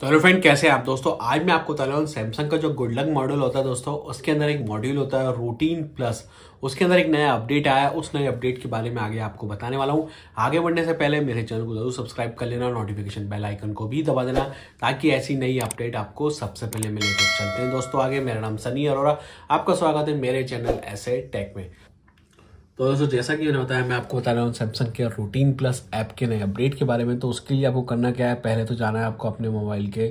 तो hello friend कैसे हैं आप दोस्तों आज मैं आपको बता रहा हूँ सैमसंग का जो गुड लक मॉडल होता है दोस्तों उसके अंदर एक मॉड्यूल होता है रूटीन प्लस उसके अंदर एक नया अपडेट आया है उस नए अपडेट के बारे में आगे आपको बताने वाला हूँ आगे बढ़ने से पहले मेरे चैनल को जरूर सब्सक्राइब कर लेना नोटिफिकेशन बेल आइकन को भी दबा देना ताकि ऐसी नई अपडेट आपको सबसे पहले मिले तो चलते हैं दोस्तों आगे मेरा नाम सनी अरोरा आपका स्वागत है मेरे चैनल ऐसे टेक में तो दोस्तों जैसा कि मैंने बताया मैं आपको बता रहा हूँ सैमसंग के रूटीन प्लस ऐप के नए अपडेट के बारे में तो उसके लिए आपको करना क्या है पहले तो जाना है आपको अपने मोबाइल के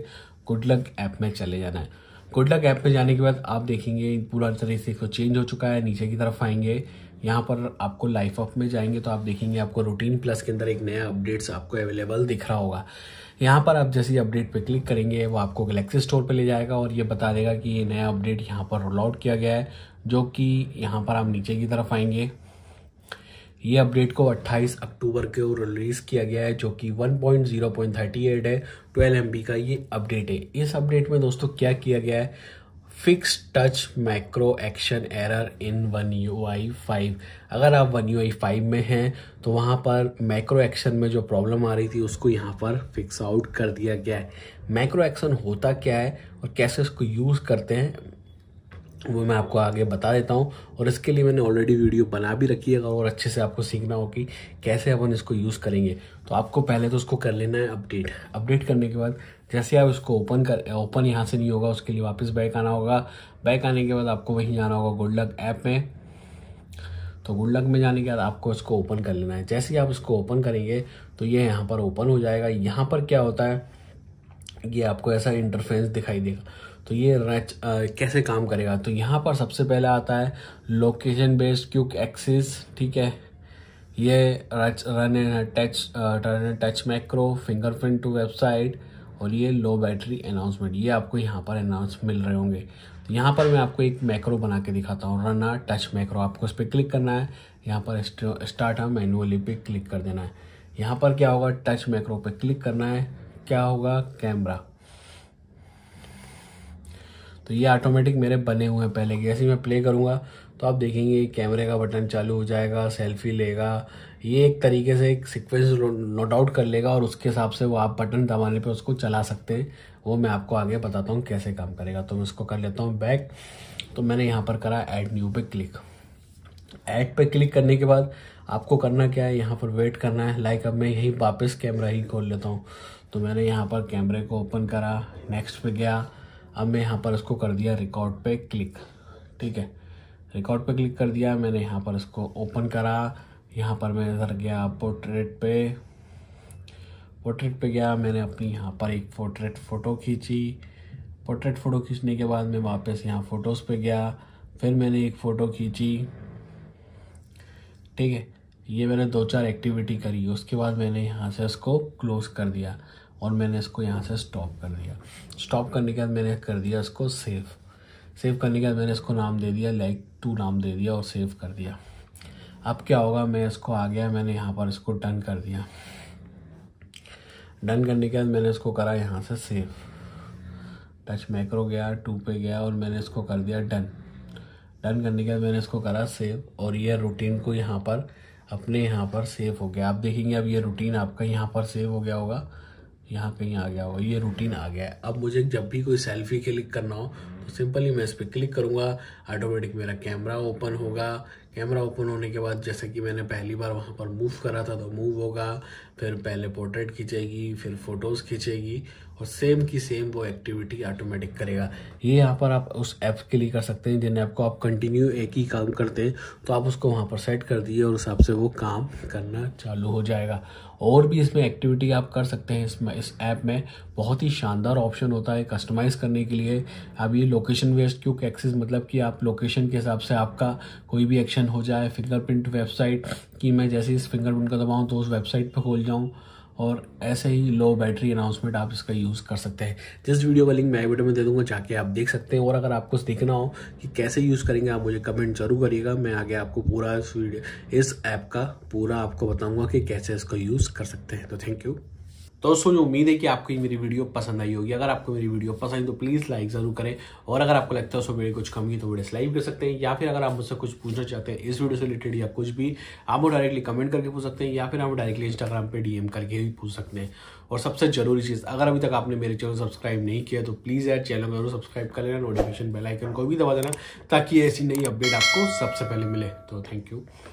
गुड लक ऐप में चले जाना है गुड लक ऐप में जाने के बाद आप देखेंगे पूरा तरह से इसको चेंज हो चुका है नीचे की तरफ आएंगे यहाँ पर आपको लाइफ ऑफ में जाएंगे तो आप देखेंगे आपको रूटीन प्लस के अंदर एक नया अपडेट्स आपको अवेलेबल दिख रहा होगा यहाँ पर आप जैसे अपडेट पर क्लिक करेंगे वो आपको गलेक्सी स्टोर पर ले जाएगा और ये बता देगा कि ये नया अपडेट यहाँ पर रोल आउट किया गया है जो कि यहाँ पर आप नीचे की तरफ आएंगे ये अपडेट को 28 अक्टूबर के ओर रिलीज़ किया गया है जो कि 1.0.38 है 12 एम का ये अपडेट है इस अपडेट में दोस्तों क्या किया गया है fix touch macro action error in one U I five अगर आप वन यू आई फाइव में हैं तो वहाँ पर मैक्रो एक्शन में जो प्रॉब्लम आ रही थी उसको यहाँ पर फिक्स आउट कर दिया गया है मैक्रो एक्शन होता क्या है और कैसे इसको यूज़ करते हैं वो मैं आपको आगे बता देता हूँ और इसके लिए मैंने ऑलरेडी वीडियो बना भी रखी है और अच्छे से आपको सीखना हो कि कैसे अपन इसको यूज़ करेंगे तो आपको पहले तो उसको कर लेना है अपडेट अपडेट करने के बाद जैसे आप इसको ओपन कर ओपन यहाँ से नहीं होगा उसके लिए वापस बैक आना होगा बैक आने के बाद आपको वहीं जाना होगा गुड लक ऐप में तो गुड लक में जाने के बाद आपको इसको ओपन कर लेना है जैसे ही आप इसको ओपन करेंगे तो ये यहाँ पर ओपन हो जाएगा यहाँ पर क्या होता है ये आपको ऐसा इंटरफेस दिखाई देगा तो ये रच आ, कैसे काम करेगा तो यहाँ पर सबसे पहले आता है लोकेशन बेस्ड क्यूक एक्सिस ठीक है ये रच run touch run touch macro fingerprint to website और ये लो बैटरी अनाउंसमेंट ये आपको यहाँ पर अनाउंस मिल रहे होंगे तो यहाँ पर मैं आपको एक मैक्रो बना के दिखाता हूँ रन आ टच मैक्रो आपको इस पर क्लिक करना है यहाँ पर स्टार्ट है मैनुअली पे क्लिक कर देना है यहाँ पर क्या होगा टच मैक्रो पे क्लिक करना है क्या होगा कैमरा तो ये ऑटोमेटिक मेरे बने हुए हैं पहले जैसे मैं प्ले करूँगा तो आप देखेंगे कैमरे का बटन चालू हो जाएगा सेल्फी लेगा ये एक तरीके से एक सिक्वेंस नोट आउट कर लेगा और उसके हिसाब से वो आप बटन दबाने पे उसको चला सकते हैं वो मैं आपको आगे बताता हूँ कैसे काम करेगा तो मैं इसको कर लेता हूँ बैक तो मैंने यहाँ पर करा ऐड न्यू पे क्लिक ऐड पे क्लिक करने के बाद आपको करना क्या है यहाँ पर वेट करना है लाइक अब मैं यहीं वापस कैमरा ही खोल लेता हूँ तो मैंने यहाँ पर कैमरे को ओपन करा नेक्स्ट पे गया अब मैं यहाँ पर इसको कर दिया रिकॉर्ड पे क्लिक ठीक है रिकॉर्ड पे क्लिक कर दिया मैंने यहाँ पर इसको ओपन करा यहाँ पर मैं इधर गया पोर्ट्रेट पे पोर्ट्रेट पे गया मैंने अपनी यहाँ पर एक पोर्ट्रेट फ़ोटो खींची पोर्ट्रेट फ़ोटो खींचने के बाद मैं वापस यहाँ फ़ोटोज़ पे गया फिर मैंने एक फ़ोटो खींची ठीक है ये मैंने दो चार एक्टिविटी करी उसके बाद मैंने यहाँ से इसको क्लोज़ कर दिया और मैंने इसको यहाँ से स्टॉप कर दिया स्टॉप करने के बाद मैंने कर दिया इसको सेव सेव करने के बाद मैंने इसको नाम दे दिया लाइक टू नाम दे दिया और सेव कर दिया अब क्या होगा मैं इसको आ गया मैंने यहाँ पर इसको डन कर दिया डन करने के बाद मैंने इसको करा यहाँ से सेव टच मैक्रो गया टू पे गया और मैंने इसको कर दिया डन डन करने के बाद मैंने इसको करा सेव और ये रूटीन को यहाँ पर अपने यहाँ पर सेव हो गया आप देखेंगे अब ये रूटीन आपका यहाँ पर सेव हो गया होगा यहाँ ही आ गया होगा ये रूटीन आ गया है अब मुझे जब भी कोई सेल्फी क्लिक करना हो तो सिंपली मैं इस पर क्लिक करूँगा ऑटोमेटिक मेरा कैमरा ओपन होगा कैमरा ओपन होने के बाद जैसे कि मैंने पहली बार वहाँ पर मूव करा था तो मूव होगा फिर पहले पोर्ट्रेट खींचेगी फिर फ़ोटोज़ खींचेगी और सेम की सेम वो एक्टिविटी ऑटोमेटिक करेगा ये यहाँ पर आप उस ऐप के लिए कर सकते हैं जिन ऐप को आप कंटिन्यू एक ही काम करते हैं तो आप उसको वहाँ पर सेट कर दिए और उस हिसाब से वो काम करना चालू हो जाएगा और भी इसमें एक्टिविटी आप कर सकते हैं इसमें इस ऐप में बहुत ही शानदार ऑप्शन होता है कस्टमाइज़ करने के लिए अब ये लोकेशन वेस्ट क्यों एक्सेस मतलब कि आप लोकेशन के हिसाब से आपका कोई भी एक्शन हो जाए फिंगरप्रिंट वेबसाइट कि मैं जैसे इस फिंगरप्रिंट का दबाऊँ तो उस वेबसाइट पर खोल जाऊँ और ऐसे ही लो बैटरी अनाउंसमेंट आप इसका यूज़ कर सकते हैं जिस वीडियो का लिंक मैं वीडियो में दे दूँगा जाके आप देख सकते हैं और अगर आपको देखना हो कि कैसे यूज़ करेंगे आप मुझे कमेंट ज़रूर करिएगा मैं आगे आपको पूरा इस वीडियो इस ऐप का पूरा आपको बताऊँगा कि कैसे इसका यूज़ कर सकते हैं तो थैंक यू दोस्तों जो उम्मीद है कि आपको ये मेरी वीडियो पसंद आई होगी अगर आपको मेरी वीडियो पसंद आई तो प्लीज़ लाइक ज़रूर करें और अगर आपको लगता है उसमें मेरी कुछ कमी है तो वो डिसलाइक कर सकते हैं या फिर अगर आप मुझसे कुछ पूछना चाहते हैं इस वीडियो से रिलेटेड या कुछ भी आप वो डायरेक्टली कमेंट करके पूछ सकते हैं या फिर आप डायरेक्टली इंस्टाग्राम पर डीएम करके भी पूछ सकते हैं और सबसे जरूरी चीज़ अगर अभी तक आपने मेरे चैनल सब्सक्राइब नहीं किया तो प्लीज़ यार चैनल को जरूर सब्सक्राइब कर लेना नोटिफिकेशन बेलाइकन को भी दबा देना ताकि ऐसी नई अपडेट आपको सबसे पहले मिले तो थैंक यू